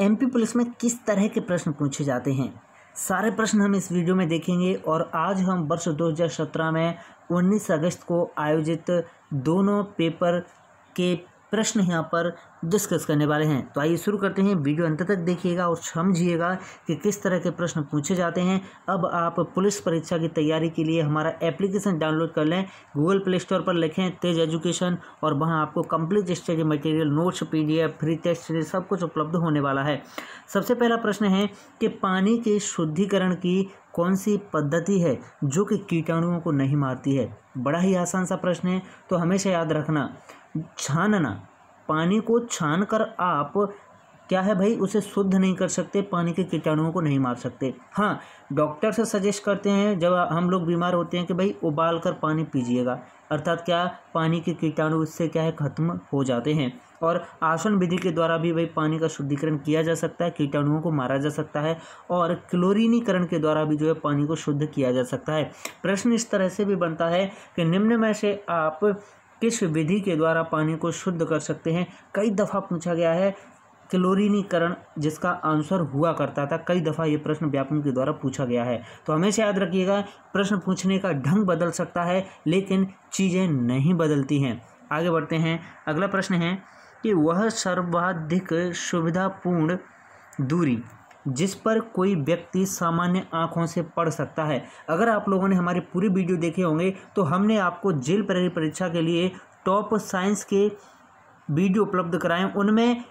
MP police में किस तरह के प्रश्न पूछे जाते हैं सारे प्रश्न हम इस वीडियो में देखेंगे और आज हम वर्ष 2017 में 19 अगस्त को आयोजित दोनों पेपर के प्रश्न यहाँ पर डिस्कस करने वाले हैं तो आइए शुरू करते हैं वीडियो अंत तक देखिएगा और समझिएगा कि किस तरह के प्रश्न पूछे जाते हैं अब आप पुलिस परीक्षा की तैयारी के लिए हमारा एप्लीकेशन डाउनलोड कर लें गूगल प्ले स्टोर पर लिखें तेज एजुकेशन और वहाँ आपको कंप्लीट स्टडी मटेरियल नोट्स एफ फ्री टेस्ट सब कुछ उपलब्ध होने वाला है सबसे पहला प्रश्न है कि पानी के शुद्धिकरण की कौन सी पद्धति है जो कि कीटाणुओं को नहीं मारती है बड़ा ही आसान सा प्रश्न है तो हमेशा याद रखना छानना पानी को छान कर आप क्या है भाई उसे शुद्ध नहीं कर सकते पानी के कीटाणुओं को नहीं मार सकते हाँ डॉक्टर से सजेस्ट करते हैं जब हम लोग बीमार होते हैं कि भाई उबाल कर पानी पीजिएगा अर्थात क्या पानी के कीटाणु इससे क्या है खत्म हो जाते हैं और आसन विधि के द्वारा भी भाई पानी का शुद्धिकरण किया जा सकता है कीटाणुओं को मारा जा सकता है और क्लोरीनीकरण के द्वारा भी जो है पानी को शुद्ध किया जा सकता है प्रश्न इस तरह से भी बनता है कि निम्न में से आप किस विधि के द्वारा पानी को शुद्ध कर सकते हैं कई दफ़ा पूछा गया है क्लोरीनीकरण जिसका आंसर हुआ करता था कई दफ़ा ये प्रश्न व्यापन के द्वारा पूछा गया है तो हमेशा याद रखिएगा प्रश्न पूछने का ढंग बदल सकता है लेकिन चीज़ें नहीं बदलती हैं आगे बढ़ते हैं अगला प्रश्न है कि वह सर्वाधिक सुविधापूर्ण दूरी जिस पर कोई व्यक्ति सामान्य आँखों से पढ़ सकता है अगर आप लोगों ने हमारी पूरी वीडियो देखे होंगे तो हमने आपको जेल प्रेरित परीक्षा के लिए टॉप साइंस के वीडियो उपलब्ध कराए उनमें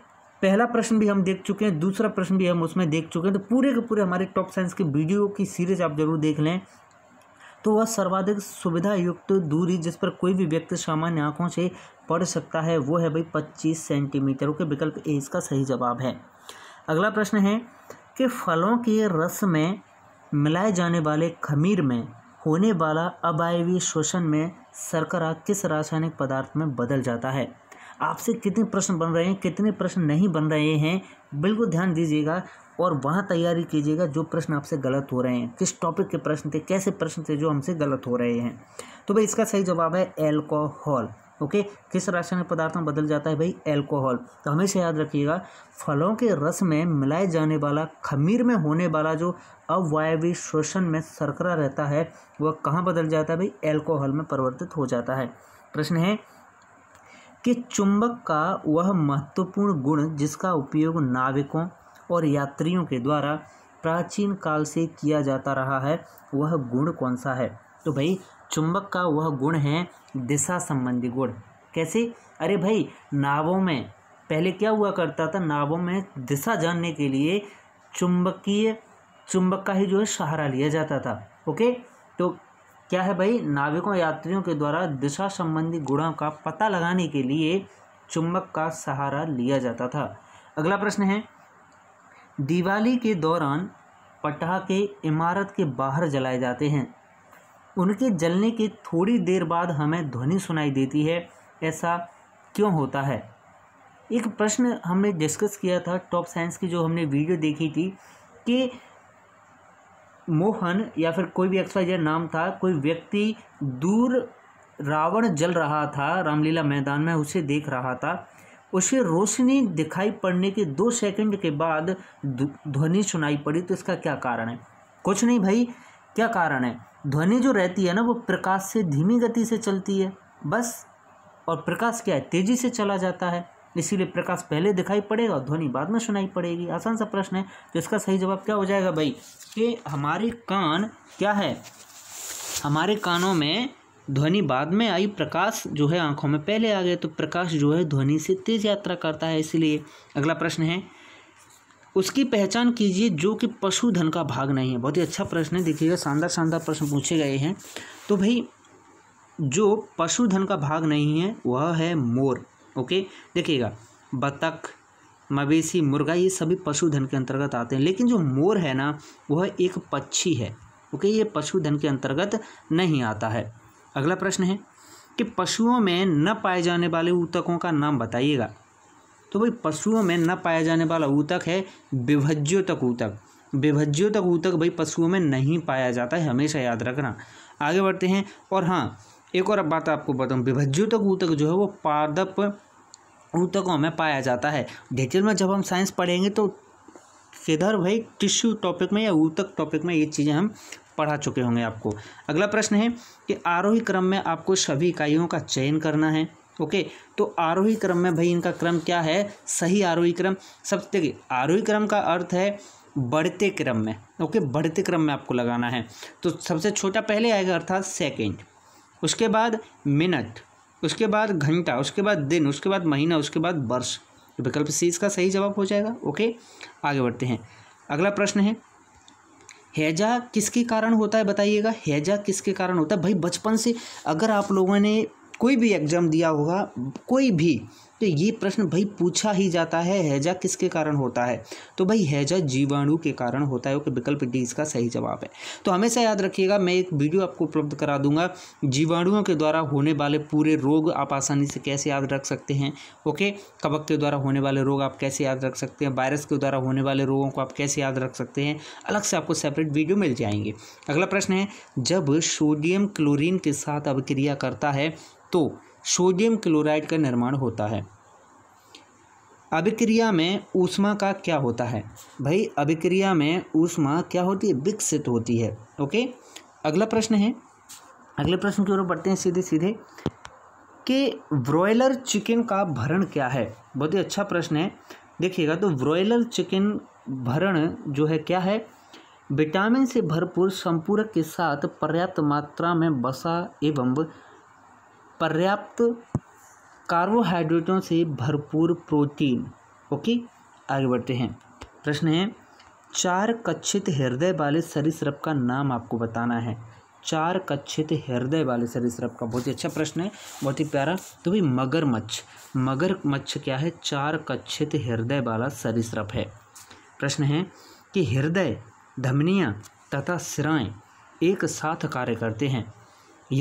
पहला प्रश्न भी हम देख चुके हैं दूसरा प्रश्न भी हम उसमें देख चुके हैं तो पूरे के पूरे हमारे टॉप साइंस के वीडियो की सीरीज आप जरूर देख लें तो वह सर्वाधिक सुविधा युक्त दूरी जिस पर कोई भी व्यक्ति सामान्य आँखों से पढ़ सकता है वो है भाई पच्चीस सेंटीमीटर ओके विकल्प ए इसका सही जवाब है अगला प्रश्न है कि फलों के रस में मिलाए जाने वाले खमीर में होने वाला अबायवी शोषण में शर्करा किस रासायनिक पदार्थ में बदल जाता है आपसे कितने प्रश्न बन रहे हैं कितने प्रश्न नहीं बन रहे हैं बिल्कुल ध्यान दीजिएगा और वहाँ तैयारी कीजिएगा जो प्रश्न आपसे गलत हो रहे हैं किस टॉपिक के प्रश्न थे कैसे प्रश्न थे जो हमसे गलत हो रहे हैं तो भाई इसका सही जवाब है एल्कोहल ओके किस रासायनिक पदार्थ में बदल जाता है भाई एल्कोहल तो हमेशा याद रखिएगा फलों के रस में मिलाए जाने वाला खमीर में होने वाला जो अवायवी शोषण में सरकरा रहता है वह कहाँ बदल जाता है भाई एल्कोहल में परिवर्तित हो जाता है प्रश्न है कि चुंबक का वह महत्वपूर्ण गुण जिसका उपयोग नाविकों और यात्रियों के द्वारा प्राचीन काल से किया जाता रहा है वह गुण कौन सा है तो भाई चुंबक का वह गुण है दिशा संबंधी गुण कैसे अरे भाई नावों में पहले क्या हुआ करता था नावों में दिशा जानने के लिए चुंबकीय चुंबक का ही जो है सहारा लिया जाता था ओके तो क्या है भाई नाविकों यात्रियों के द्वारा दिशा संबंधी गुणों का पता लगाने के लिए चुंबक का सहारा लिया जाता था अगला प्रश्न है दिवाली के दौरान पटाखे इमारत के बाहर जलाए जाते हैं उनके जलने के थोड़ी देर बाद हमें ध्वनि सुनाई देती है ऐसा क्यों होता है एक प्रश्न हमने डिस्कस किया था टॉप साइंस की जो हमने वीडियो देखी थी कि मोहन या फिर कोई भी एक्सवाइजर नाम था कोई व्यक्ति दूर रावण जल रहा था रामलीला मैदान में उसे देख रहा था उसे रोशनी दिखाई पड़ने के दो सेकंड के बाद ध्वनि सुनाई पड़ी तो इसका क्या कारण है कुछ नहीं भाई क्या कारण है ध्वनि जो रहती है ना वो प्रकाश से धीमी गति से चलती है बस और प्रकाश क्या है तेज़ी से चला जाता है इसीलिए प्रकाश पहले दिखाई पड़ेगा और ध्वनि बाद में सुनाई पड़ेगी आसान सा प्रश्न है तो इसका सही जवाब क्या हो जाएगा भाई कि हमारे कान क्या है हमारे कानों में ध्वनि बाद में आई प्रकाश जो है आंखों में पहले आ गए तो प्रकाश जो है ध्वनि से तेज यात्रा करता है इसलिए अगला प्रश्न है उसकी पहचान कीजिए जो कि पशुधन का भाग नहीं है बहुत ही अच्छा प्रश्न है देखिएगा शानदार शानदार प्रश्न पूछे गए हैं तो भाई जो पशुधन का भाग नहीं है वह है मोर ओके देखिएगा बतख मवेशी मुर्गा ये सभी पशुधन के अंतर्गत आते हैं लेकिन जो मोर है ना वह एक पक्षी है ओके ये पशुधन के अंतर्गत नहीं आता है अगला प्रश्न है कि पशुओं में न पाए जाने वाले ऊतकों का नाम बताइएगा तो भाई पशुओं में न पाया जाने वाला ऊतक है विभज्यो तक ऊतक विभज्यो तक ऊतक भाई पशुओं में नहीं पाया जाता है हमेशा याद रखना आगे बढ़ते हैं और हाँ एक और बात आपको बताऊँ विभज्यो तक ऊतक जो है वो पादप ऊतकों में पाया जाता है डिटेल में जब हम साइंस पढ़ेंगे तो किधर भाई टिश्यू टॉपिक में या ऊतक टॉपिक में ये चीज़ें हम पढ़ा चुके होंगे आपको अगला प्रश्न है कि आरोही क्रम में आपको सभी इकाइयों का चयन करना है ओके तो आरोही क्रम में भाई इनका क्रम क्या है सही आरोही क्रम सब देखिए आरोही क्रम का अर्थ है बढ़ते क्रम में ओके बढ़ते क्रम में आपको लगाना है तो सबसे छोटा पहले आएगा अर्थात सेकेंड उसके बाद मिनट उसके बाद घंटा उसके बाद दिन उसके बाद महीना उसके बाद वर्ष विकल्प सी इसका सही जवाब हो जाएगा ओके आगे बढ़ते हैं अगला प्रश्न है हैजा किसके कारण होता है बताइएगा हैजा किसके कारण होता है भाई बचपन से अगर आप लोगों ने कोई भी एग्ज़ाम दिया होगा कोई भी तो ये प्रश्न भाई पूछा ही जाता है हैजा किसके कारण होता है तो भाई हैजा जीवाणु के कारण होता है ओके विकल्प डी इसका सही जवाब है तो हमेशा याद रखिएगा मैं एक वीडियो आपको उपलब्ध करा दूंगा जीवाणुओं के द्वारा होने वाले पूरे रोग आप आसानी से कैसे याद रख सकते हैं ओके कबक के द्वारा होने वाले रोग आप कैसे याद रख सकते हैं वायरस के द्वारा होने वाले रोगों को आप कैसे याद रख सकते हैं अलग से आपको सेपरेट वीडियो मिल जाएंगे अगला प्रश्न है जब सोडियम क्लोरीन के साथ अभिक्रिया करता है तो सोडियम क्लोराइड का निर्माण होता है अभिक्रिया में ऊष्मा का क्या होता है भाई अभिक्रिया में ऊष्मा क्या होती है विकसित होती है ओके अगला प्रश्न है अगले प्रश्न की ओर बढ़ते हैं सीधे सीधे कि ब्रॉयलर चिकन का भरण क्या है बहुत ही अच्छा प्रश्न है देखिएगा तो ब्रॉयलर चिकन भरण जो है क्या है विटामिन से भरपूर संपूरक के साथ पर्याप्त मात्रा में बसा एवं पर्याप्त कार्बोहाइड्रेटों से भरपूर प्रोटीन ओके आगे बढ़ते हैं प्रश्न है चार कच्छित हृदय वाले सरीसृप का नाम आपको बताना है चार कच्छित हृदय वाले सरीसृप का बहुत ही अच्छा प्रश्न है बहुत ही प्यारा तो भाई मगरमच्छ मगरमच्छ क्या है चार कच्छित हृदय वाला सरीसृप है प्रश्न है कि हृदय धमनियाँ तथा सिराएं एक साथ कार्य करते हैं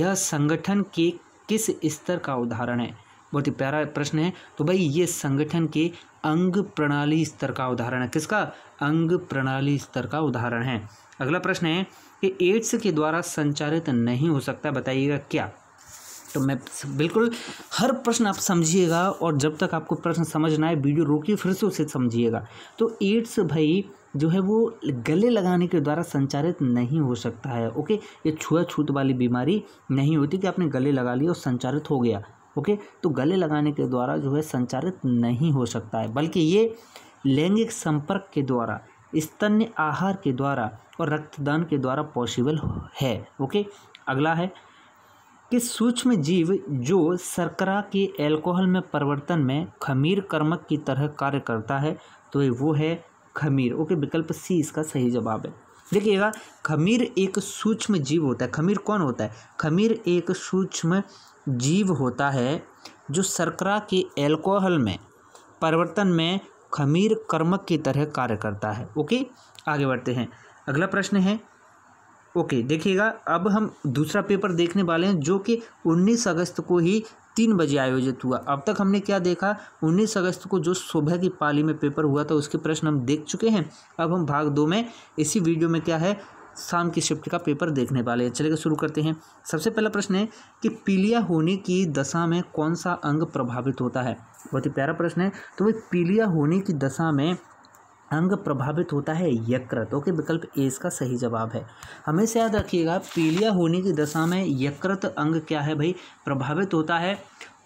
यह संगठन के किस स्तर का उदाहरण है बहुत ही प्यारा प्रश्न है तो भाई ये संगठन के अंग प्रणाली स्तर का उदाहरण है किसका अंग प्रणाली स्तर का उदाहरण है अगला प्रश्न है कि एड्स के द्वारा संचालित नहीं हो सकता बताइएगा क्या तो मैं बिल्कुल हर प्रश्न आप समझिएगा और जब तक आपको प्रश्न समझ ना आए वीडियो रोकिए फिर से उसे समझिएगा तो एड्स भाई जो है वो गले लगाने के द्वारा संचारित नहीं हो सकता है ओके ये छुआछूत वाली बीमारी नहीं होती कि आपने गले लगा लिया और संचारित हो गया ओके तो गले लगाने के द्वारा जो है संचारित नहीं हो सकता है बल्कि ये लैंगिक संपर्क के द्वारा स्तन्य आहार के द्वारा और रक्तदान के द्वारा पॉसिबल है ओके अगला है कि सूक्ष्म जीव जो शर्करा के अल्कोहल में परिवर्तन में खमीर कर्मक की तरह कार्य करता है तो वो है खमीर ओके विकल्प सी इसका सही जवाब है देखिएगा खमीर एक सूक्ष्म जीव होता है खमीर कौन होता है खमीर एक सूक्ष्म जीव होता है जो शर्करा के एल्कोहल में परिवर्तन में खमीर कर्मक की तरह कार्य करता है ओके आगे बढ़ते हैं अगला प्रश्न है ओके देखिएगा अब हम दूसरा पेपर देखने वाले हैं जो कि 19 अगस्त को ही तीन बजे आयोजित हुआ अब तक हमने क्या देखा उन्नीस अगस्त को जो सुबह की पाली में पेपर हुआ था उसके प्रश्न हम देख चुके हैं अब हम भाग दो में इसी वीडियो में क्या है शाम की शिफ्ट का पेपर देखने वाले हैं चलिए शुरू करते हैं सबसे पहला प्रश्न है कि पीलिया होने की दशा में कौन सा अंग प्रभावित होता है बहुत ही प्यारा प्रश्न है तो भाई पीलिया होने की दशा में अंग प्रभावित होता है यकृत ओके विकल्प ए इसका सही जवाब है हमेशा याद रखिएगा पीलिया होने की दशा में यकृत अंग क्या है भाई प्रभावित होता है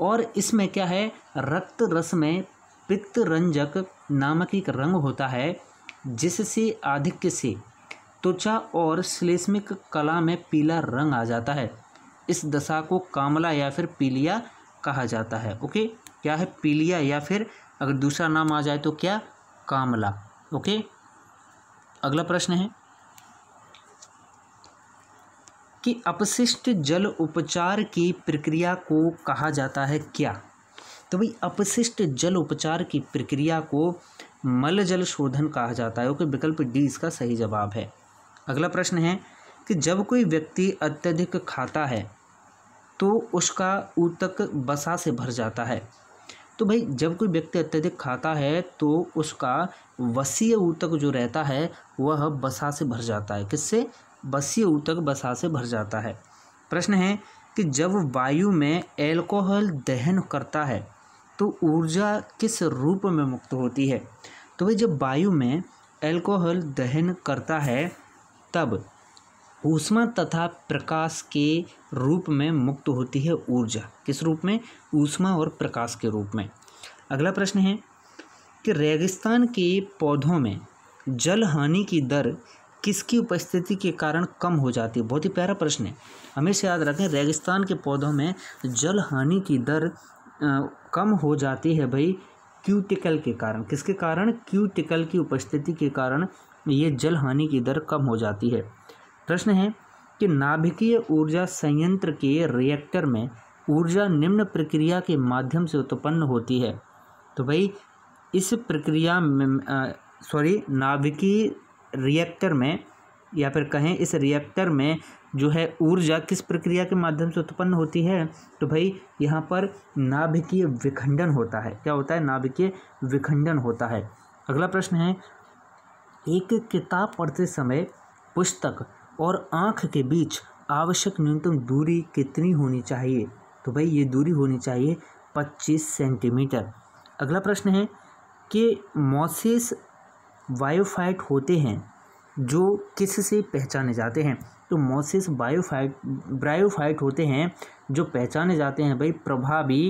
और इसमें क्या है रक्त रस में पित्त रंजक नामक एक रंग होता है जिससे आधिक्य से त्वचा और श्लेष्मिक कला में पीला रंग आ जाता है इस दशा को कामला या फिर पीलिया कहा जाता है ओके क्या है पीलिया या फिर अगर दूसरा नाम आ जाए तो क्या कामला ओके अगला प्रश्न है कि अपशिष्ट जल उपचार की प्रक्रिया को कहा जाता है क्या तो भाई अपशिष्ट जल उपचार की प्रक्रिया को मल जल शोधन कहा जाता है ओके विकल्प डी इसका सही जवाब है अगला प्रश्न है कि जब कोई व्यक्ति अत्यधिक खाता है तो उसका ऊतक बसा से भर जाता है तो भाई जब कोई व्यक्ति अत्यधिक खाता है तो उसका वसीय ऊतक जो रहता है वह बसा से भर जाता है किससे वसीय ऊतक बसा से भर जाता है प्रश्न है कि जब वायु में एल्कोहल दहन करता है तो ऊर्जा किस रूप में मुक्त होती है तो भाई जब वायु में एल्कोहल दहन करता है तब ऊष्मा तथा प्रकाश के रूप में मुक्त होती है ऊर्जा किस रूप में ऊष्मा और प्रकाश के रूप में अगला प्रश्न है कि रेगिस्तान के पौधों में जल हानि की दर किसकी उपस्थिति के कारण कम हो जाती है बहुत ही प्यारा प्रश्न है हमेशा याद रखें रेगिस्तान के पौधों में जल हानि की दर आ, कम हो जाती है भाई क्यूटिकल के कारण किसके कारण क्यूटिकल की उपस्थिति के कारण ये जल हानि की दर कम हो जाती है प्रश्न है कि नाभिकीय ऊर्जा संयंत्र के रिएक्टर में ऊर्जा निम्न प्रक्रिया के माध्यम से उत्पन्न होती है तो भाई इस प्रक्रिया में सॉरी नाभिकीय रिएक्टर में या फिर कहें इस रिएक्टर में जो है ऊर्जा किस प्रक्रिया के माध्यम से उत्पन्न होती है तो भाई यहाँ पर नाभिकीय विखंडन होता है क्या होता है नाभिकीय विखंडन होता है अगला प्रश्न है एक किताब पढ़ते समय पुस्तक और आँख के बीच आवश्यक न्यूनतम दूरी कितनी होनी चाहिए तो भाई ये दूरी होनी चाहिए 25 सेंटीमीटर अगला प्रश्न है कि मॉसिस बायोफाइट होते हैं जो किससे पहचाने जाते हैं तो मॉसिस बायोफाइट ब्रायोफाइट होते हैं जो पहचाने जाते हैं भाई प्रभावी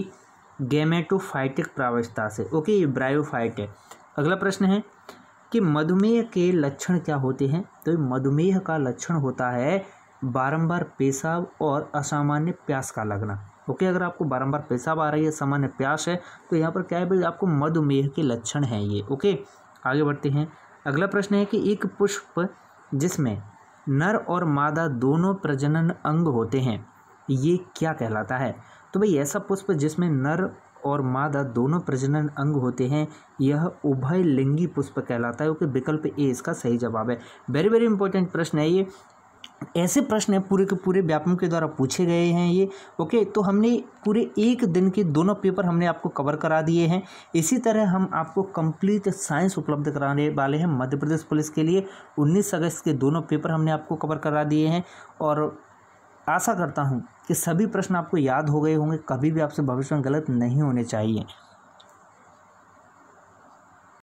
गेमेटोफाइटिक प्रावस्था से ओके ये ब्रायोफाइट है अगला प्रश्न है कि मधुमेह के लक्षण क्या होते हैं तो मधुमेह का लक्षण होता है बारंबार पेशाब और असामान्य प्यास का लगना ओके अगर आपको बारंबार पेशाब आ रही है सामान्य प्यास है तो यहाँ पर क्या है भाई आपको मधुमेह के लक्षण हैं ये ओके आगे बढ़ते हैं अगला प्रश्न है कि एक पुष्प जिसमें नर और मादा दोनों प्रजनन अंग होते हैं ये क्या कहलाता है तो भाई ऐसा पुष्प जिसमें नर और मादा दोनों प्रजनन अंग होते हैं यह उभय लिंगी पुष्प कहलाता है ओके विकल्प ए इसका सही जवाब है वेरी वेरी इंपॉर्टेंट प्रश्न है ये ऐसे प्रश्न है पूरे के पूरे व्यापम के द्वारा पूछे गए हैं ये ओके तो हमने पूरे एक दिन के दोनों पेपर हमने आपको कवर करा दिए हैं इसी तरह हम आपको कंप्लीट साइंस उपलब्ध कराने वाले हैं मध्य प्रदेश पुलिस के लिए 19 अगस्त के दोनों पेपर हमने आपको कवर करा दिए हैं और आशा करता हूँ कि सभी प्रश्न आपको याद हो गए होंगे कभी भी आपसे भविष्य में गलत नहीं होने चाहिए